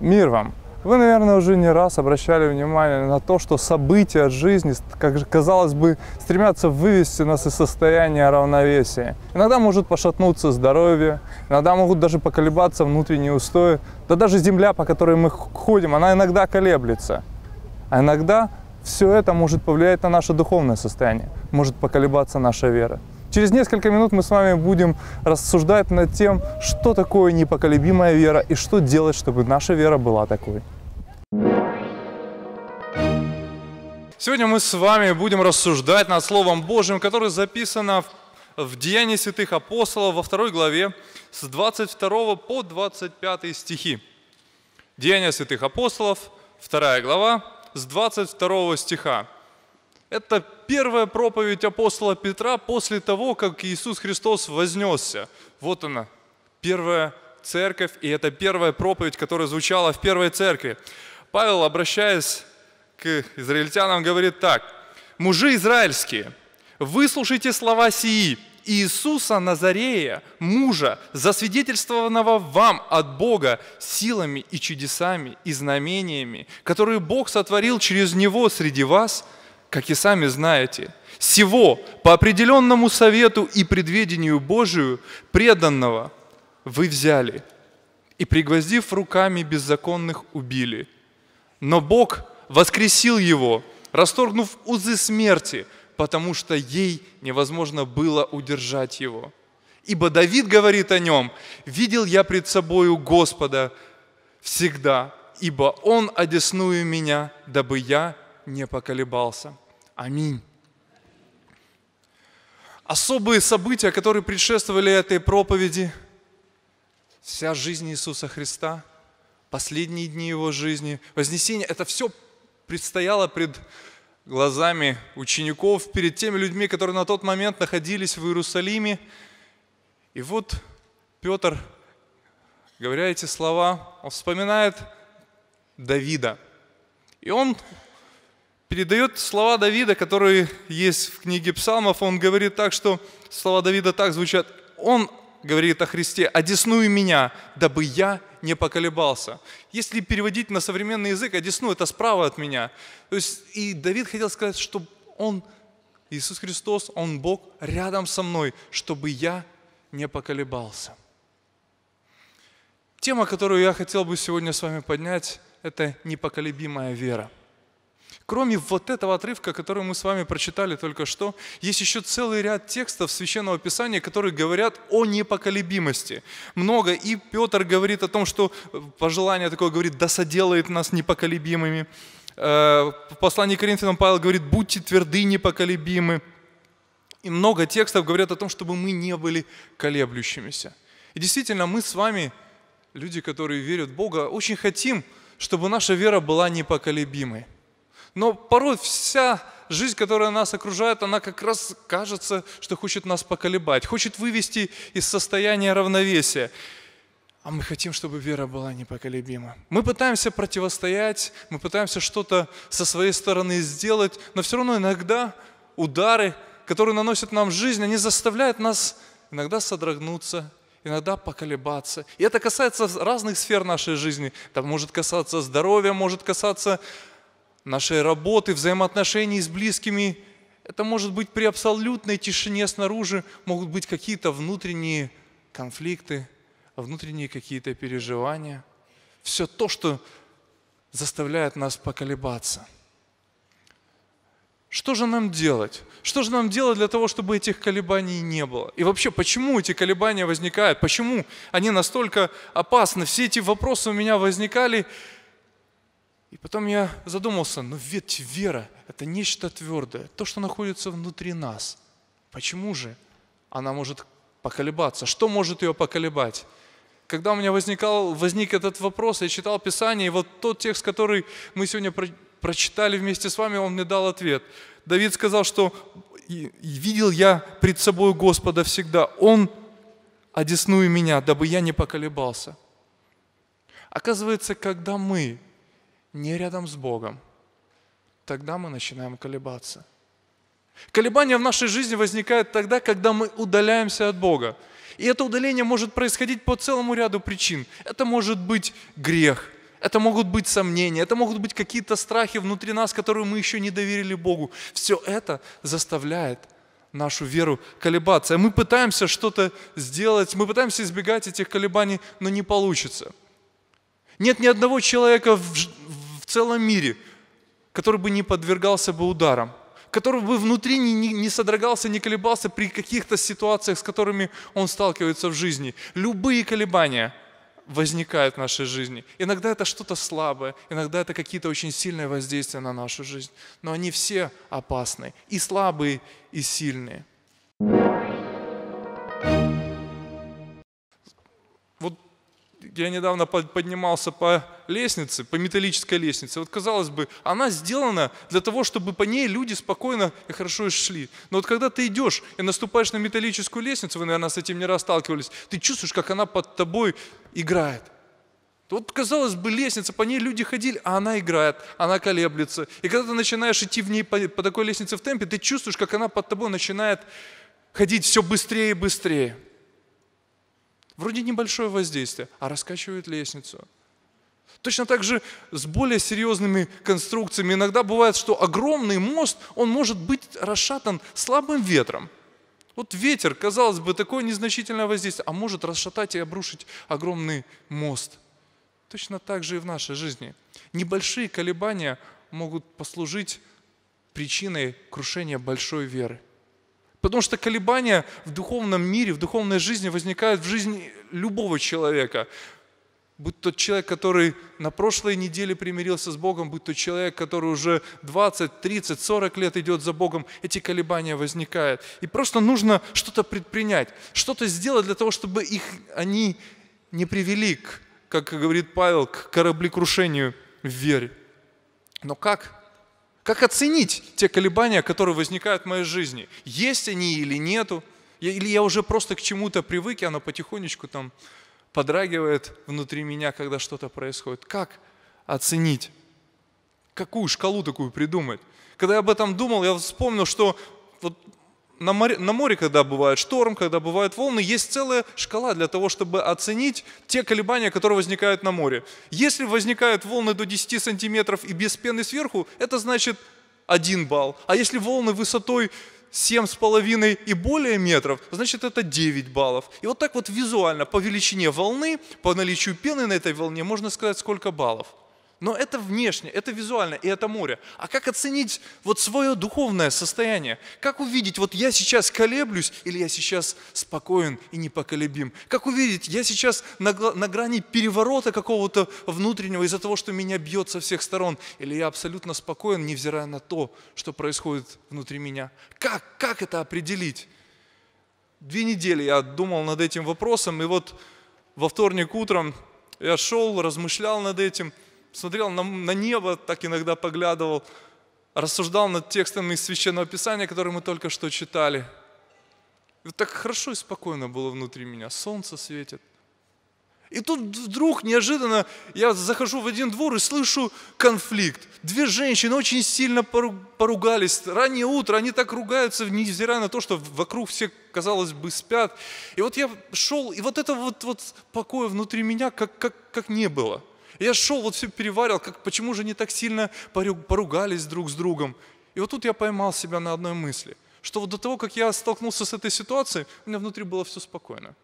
Мир вам! Вы, наверное, уже не раз обращали внимание на то, что события жизни, как же казалось бы, стремятся вывести нас из состояния равновесия. Иногда может пошатнуться здоровье, иногда могут даже поколебаться внутренние устои, да даже земля, по которой мы ходим, она иногда колеблется. А иногда все это может повлиять на наше духовное состояние, может поколебаться наша вера. Через несколько минут мы с вами будем рассуждать над тем, что такое непоколебимая вера и что делать, чтобы наша вера была такой. Сегодня мы с вами будем рассуждать над Словом Божьим, которое записано в Деянии святых апостолов во второй главе с 22 по 25 стихи. Деяния святых апостолов, вторая глава, с 22 стиха. Это первая проповедь апостола Петра после того, как Иисус Христос вознесся. Вот она, первая церковь, и это первая проповедь, которая звучала в первой церкви. Павел, обращаясь к израильтянам, говорит так. «Мужи израильские, выслушайте слова сии, Иисуса Назарея, мужа, засвидетельствованного вам от Бога силами и чудесами и знамениями, которые Бог сотворил через Него среди вас – как и сами знаете, всего по определенному совету и предведению Божию преданного вы взяли и, пригвоздив руками беззаконных, убили. Но Бог воскресил его, расторгнув узы смерти, потому что ей невозможно было удержать его. Ибо Давид говорит о нем, «Видел я пред собою Господа всегда, ибо Он одесную меня, дабы я не поколебался. Аминь. Особые события, которые предшествовали этой проповеди, вся жизнь Иисуса Христа, последние дни Его жизни, Вознесение, это все предстояло пред глазами учеников, перед теми людьми, которые на тот момент находились в Иерусалиме. И вот Петр, говоря эти слова, он вспоминает Давида. И он передает слова Давида, которые есть в книге Псалмов. Он говорит так, что слова Давида так звучат. Он говорит о Христе, «Одесную меня, дабы я не поколебался». Если переводить на современный язык, «одесну» — это справа от меня. То есть и Давид хотел сказать, что он, Иисус Христос, он Бог рядом со мной, чтобы я не поколебался. Тема, которую я хотел бы сегодня с вами поднять, это непоколебимая вера – кроме вот этого отрывка, который мы с вами прочитали только что, есть еще целый ряд текстов Священного Писания, которые говорят о непоколебимости. Много. И Петр говорит о том, что э, пожелание такое говорит, да соделает нас непоколебимыми. Э, в послании к Коринфянам Павел говорит, будьте тверды, непоколебимы. И много текстов говорят о том, чтобы мы не были колеблющимися. И действительно, мы с вами, люди, которые верят в Бога, очень хотим, чтобы наша вера была непоколебимой. Но порой вся жизнь, которая нас окружает, она как раз кажется, что хочет нас поколебать, хочет вывести из состояния равновесия. А мы хотим, чтобы вера была непоколебима. Мы пытаемся противостоять, мы пытаемся что-то со своей стороны сделать, но все равно иногда удары, которые наносят нам жизнь, они заставляют нас иногда содрогнуться, иногда поколебаться. И это касается разных сфер нашей жизни. Это может касаться здоровья, может касаться нашей работы, взаимоотношений с близкими. Это может быть при абсолютной тишине снаружи, могут быть какие-то внутренние конфликты, внутренние какие-то переживания. Все то, что заставляет нас поколебаться. Что же нам делать? Что же нам делать для того, чтобы этих колебаний не было? И вообще, почему эти колебания возникают? Почему они настолько опасны? Все эти вопросы у меня возникали, и потом я задумался, ну ведь вера – это нечто твердое, то, что находится внутри нас. Почему же она может поколебаться? Что может ее поколебать? Когда у меня возникал, возник этот вопрос, я читал Писание, и вот тот текст, который мы сегодня про, прочитали вместе с вами, он мне дал ответ. Давид сказал, что «видел я пред собой Господа всегда, Он одесную меня, дабы я не поколебался». Оказывается, когда мы не рядом с Богом, тогда мы начинаем колебаться. Колебания в нашей жизни возникают тогда, когда мы удаляемся от Бога. И это удаление может происходить по целому ряду причин. Это может быть грех, это могут быть сомнения, это могут быть какие-то страхи внутри нас, которые мы еще не доверили Богу. Все это заставляет нашу веру колебаться. Мы пытаемся что-то сделать, мы пытаемся избегать этих колебаний, но не получится. Нет ни одного человека целом мире, который бы не подвергался бы ударам, который бы внутри не, не содрогался, не колебался при каких-то ситуациях, с которыми он сталкивается в жизни. Любые колебания возникают в нашей жизни. Иногда это что-то слабое, иногда это какие-то очень сильные воздействия на нашу жизнь. Но они все опасны, и слабые, и сильные. Вот я недавно поднимался по лестнице, по металлической лестнице. Вот казалось бы, она сделана для того, чтобы по ней люди спокойно и хорошо шли. Но вот когда ты идешь и наступаешь на металлическую лестницу, вы, наверное, с этим не раз ты чувствуешь, как она под тобой играет. Вот, казалось бы, лестница, по ней люди ходили, а она играет, она колеблется. И когда ты начинаешь идти в ней по, по такой лестнице в темпе, ты чувствуешь, как она под тобой начинает ходить все быстрее и быстрее. Вроде небольшое воздействие, а раскачивает лестницу. Точно так же с более серьезными конструкциями. Иногда бывает, что огромный мост, он может быть расшатан слабым ветром. Вот ветер, казалось бы, такое незначительное воздействие, а может расшатать и обрушить огромный мост. Точно так же и в нашей жизни. Небольшие колебания могут послужить причиной крушения большой веры. Потому что колебания в духовном мире, в духовной жизни возникают в жизни любого человека. Будь тот человек, который на прошлой неделе примирился с Богом, будь тот человек, который уже 20, 30, 40 лет идет за Богом, эти колебания возникают. И просто нужно что-то предпринять, что-то сделать для того, чтобы их они не привели, к, как говорит Павел, к кораблекрушению в вере. Но как? Как оценить те колебания, которые возникают в моей жизни? Есть они или нету? Или я уже просто к чему-то привык, и оно потихонечку там подрагивает внутри меня, когда что-то происходит? Как оценить? Какую шкалу такую придумать? Когда я об этом думал, я вспомнил, что вот на море, на море, когда бывает шторм, когда бывают волны, есть целая шкала для того, чтобы оценить те колебания, которые возникают на море. Если возникают волны до 10 сантиметров и без пены сверху, это значит 1 балл. А если волны высотой 7,5 и более метров, значит это 9 баллов. И вот так вот визуально по величине волны, по наличию пены на этой волне можно сказать, сколько баллов. Но это внешне, это визуально и это море. А как оценить вот свое духовное состояние? Как увидеть, вот я сейчас колеблюсь или я сейчас спокоен и непоколебим? Как увидеть, я сейчас на, на грани переворота какого-то внутреннего из-за того, что меня бьет со всех сторон? Или я абсолютно спокоен, невзирая на то, что происходит внутри меня? Как, как это определить? Две недели я думал над этим вопросом, и вот во вторник утром я шел, размышлял над этим – смотрел на, на небо, так иногда поглядывал, рассуждал над текстами из Священного Писания, которые мы только что читали. И вот так хорошо и спокойно было внутри меня. Солнце светит. И тут вдруг неожиданно я захожу в один двор и слышу конфликт. Две женщины очень сильно поругались. Раннее утро, они так ругаются, невзирая на то, что вокруг все, казалось бы, спят. И вот я шел, и вот этого вот, вот покоя внутри меня как, как, как не было. Я шел, вот все переварил, как, почему же не так сильно поругались друг с другом. И вот тут я поймал себя на одной мысли, что вот до того, как я столкнулся с этой ситуацией, у меня внутри было все спокойно.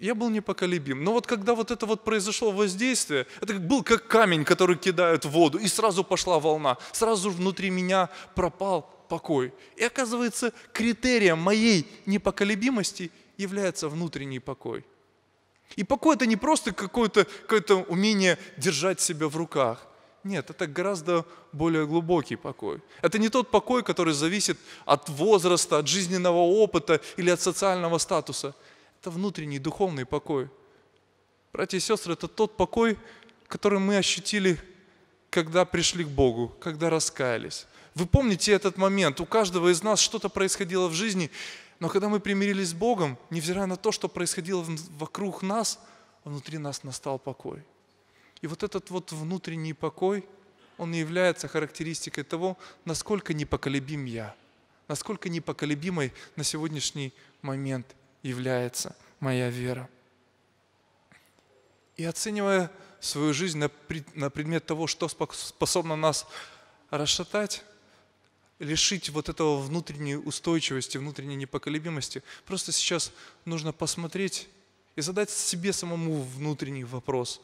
Я был непоколебим. Но вот когда вот это вот произошло воздействие, это был как камень, который кидают в воду, и сразу пошла волна, сразу внутри меня пропал покой. И оказывается, критерием моей непоколебимости является внутренний покой. И покой – это не просто какое-то какое умение держать себя в руках. Нет, это гораздо более глубокий покой. Это не тот покой, который зависит от возраста, от жизненного опыта или от социального статуса. Это внутренний духовный покой. Братья и сестры, это тот покой, который мы ощутили, когда пришли к Богу, когда раскаялись. Вы помните этот момент? У каждого из нас что-то происходило в жизни, но когда мы примирились с Богом, невзирая на то, что происходило вокруг нас, внутри нас настал покой. И вот этот вот внутренний покой, он и является характеристикой того, насколько непоколебим я, насколько непоколебимой на сегодняшний момент является моя вера. И оценивая свою жизнь на, предмет того, что способно нас расшатать, лишить вот этого внутренней устойчивости, внутренней непоколебимости. Просто сейчас нужно посмотреть и задать себе самому внутренний вопрос.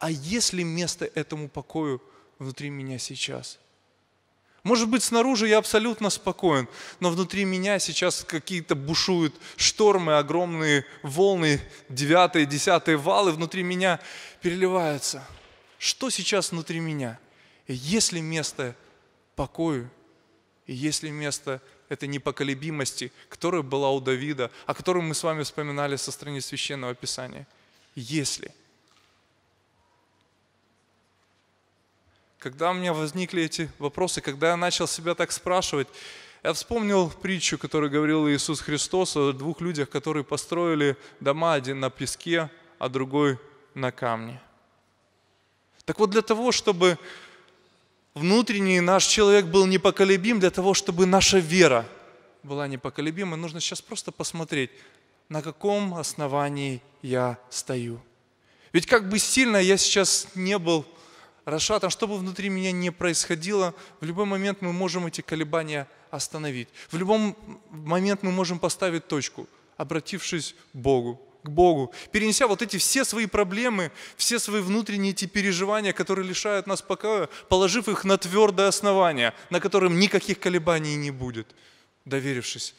А есть ли место этому покою внутри меня сейчас? Может быть, снаружи я абсолютно спокоен, но внутри меня сейчас какие-то бушуют штормы, огромные волны, девятые, десятые валы внутри меня переливаются. Что сейчас внутри меня? Есть ли место покою и есть ли место этой непоколебимости, которая была у Давида, о которой мы с вами вспоминали со страниц Священного Писания? Есть ли? Когда у меня возникли эти вопросы, когда я начал себя так спрашивать, я вспомнил притчу, которую говорил Иисус Христос о двух людях, которые построили дома, один на песке, а другой на камне. Так вот для того, чтобы внутренний наш человек был непоколебим для того, чтобы наша вера была непоколебима. Нужно сейчас просто посмотреть, на каком основании я стою. Ведь как бы сильно я сейчас не был расшатан, что бы внутри меня не происходило, в любой момент мы можем эти колебания остановить. В любом момент мы можем поставить точку, обратившись к Богу к Богу, перенеся вот эти все свои проблемы, все свои внутренние эти переживания, которые лишают нас покоя, положив их на твердое основание, на котором никаких колебаний не будет, доверившись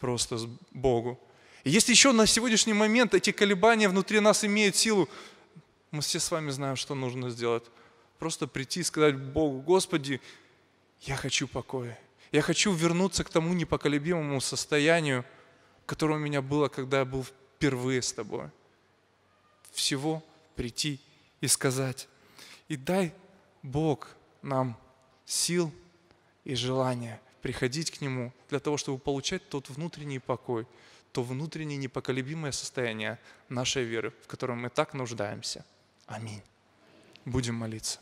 просто Богу. И если еще на сегодняшний момент эти колебания внутри нас имеют силу, мы все с вами знаем, что нужно сделать. Просто прийти и сказать Богу, Господи, я хочу покоя. Я хочу вернуться к тому непоколебимому состоянию, которое у меня было, когда я был в впервые с Тобой. Всего прийти и сказать. И дай, Бог, нам сил и желания приходить к Нему для того, чтобы получать тот внутренний покой, то внутреннее непоколебимое состояние нашей веры, в котором мы так нуждаемся. Аминь. Будем молиться.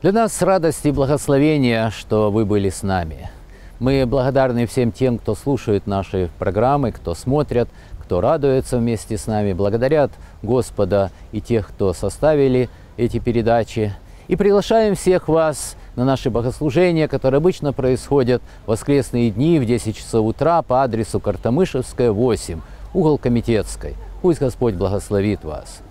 Для нас радость и благословение, что вы были с нами. Мы благодарны всем тем, кто слушает наши программы, кто смотрят, кто радуется вместе с нами, благодарят Господа и тех, кто составили эти передачи. И приглашаем всех вас на наши богослужения, которые обычно происходят в воскресные дни в 10 часов утра по адресу Картамышевская, 8, угол Комитетской. Пусть Господь благословит вас.